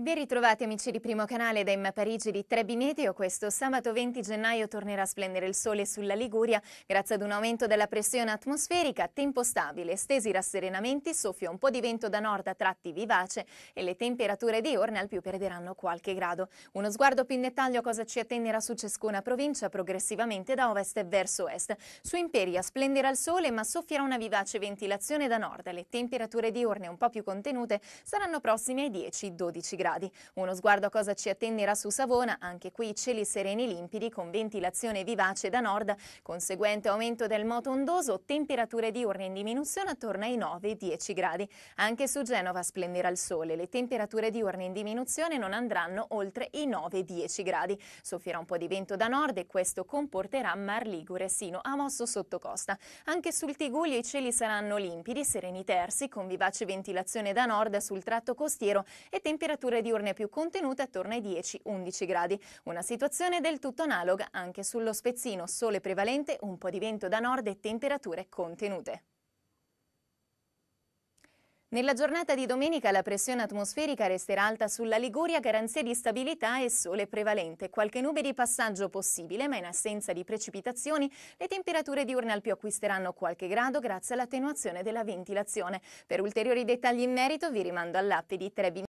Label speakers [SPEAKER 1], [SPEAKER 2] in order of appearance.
[SPEAKER 1] Ben ritrovati amici di Primo Canale da Emma Parigi di Trebi Meteo. Questo sabato 20 gennaio tornerà a splendere il sole sulla Liguria grazie ad un aumento della pressione atmosferica, tempo stabile, estesi rasserenamenti, soffia un po' di vento da nord a tratti vivace e le temperature diurne al più perderanno qualche grado. Uno sguardo più in dettaglio a cosa ci attenderà su ciascuna provincia progressivamente da ovest verso est. Su Imperia splenderà il sole ma soffierà una vivace ventilazione da nord. Le temperature diurne un po' più contenute saranno prossime ai 10-12 gradi gradi. Uno sguardo a cosa ci attenderà su Savona, anche qui cieli sereni limpidi con ventilazione vivace da nord, conseguente aumento del moto ondoso, temperature diurne in diminuzione attorno ai 9-10 gradi. Anche su Genova splenderà il sole, le temperature diurne in diminuzione non andranno oltre i 9-10 gradi. Soffierà un po' di vento da nord e questo comporterà mar Ligure sino a Mosso sottocosta. Anche sul Tiguglio i cieli saranno limpidi, sereni tersi, con vivace ventilazione da nord sul tratto costiero e temperature temperature diurne più contenute attorno ai 10-11 gradi. Una situazione del tutto analoga anche sullo spezzino, sole prevalente, un po' di vento da nord e temperature contenute. Nella giornata di domenica la pressione atmosferica resterà alta sulla Liguria, garanzia di stabilità e sole prevalente. Qualche nube di passaggio possibile, ma in assenza di precipitazioni le temperature diurne al più acquisteranno qualche grado grazie all'attenuazione della ventilazione. Per ulteriori dettagli in merito vi rimando all'app di Trebi.